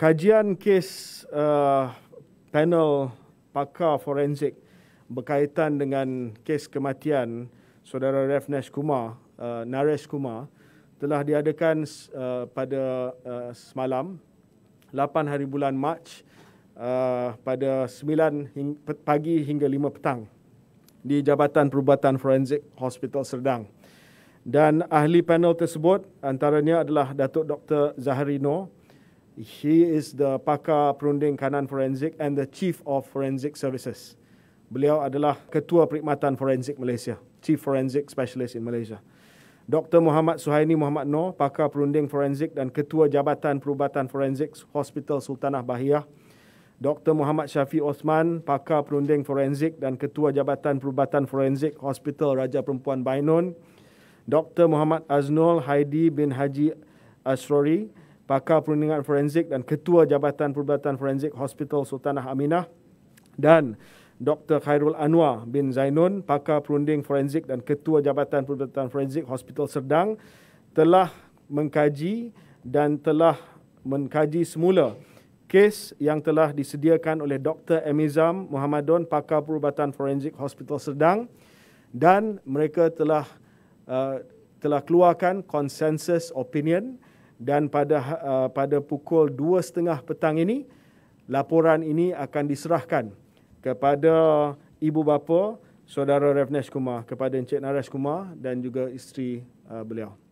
kajian kes uh, panel pakar forensik berkaitan dengan kes kematian saudara Refnesh Kumar, uh, Naresh Kumar telah diadakan uh, pada uh, semalam 8 hari bulan Mac uh, pada 9 hing- pagi hingga 5 petang di Jabatan Perubatan Forensik Hospital Serdang. Dan ahli panel tersebut antaranya adalah Datuk Dr. Zahari Noor, He is the pakar perunding kanan forensik and the chief of forensic services. Beliau adalah ketua perkhidmatan forensik Malaysia, chief forensic specialist in Malaysia. Dr. Muhammad Suhaini Muhammad Noor, pakar perunding forensik dan ketua Jabatan Perubatan Forensik Hospital Sultanah Bahiyah. Dr. Muhammad Syafi Osman, pakar perunding forensik dan ketua Jabatan Perubatan Forensik Hospital Raja Perempuan Bainun. Dr. Muhammad Aznul Haidi bin Haji Asrori, pakar perundingan forensik dan ketua Jabatan Perubatan Forensik Hospital Sultanah Aminah dan Dr. Khairul Anwar bin Zainun, pakar perunding forensik dan ketua Jabatan Perubatan Forensik Hospital Serdang telah mengkaji dan telah mengkaji semula kes yang telah disediakan oleh Dr. Emizam Muhammadun, pakar perubatan forensik Hospital Serdang dan mereka telah uh, telah keluarkan consensus opinion dan pada ha, uh, pada pukul 2.30 petang ini laporan ini akan diserahkan kepada ibu bapa saudara Ravnesh Kumar kepada Encik Naresh Kumar dan juga isteri uh, beliau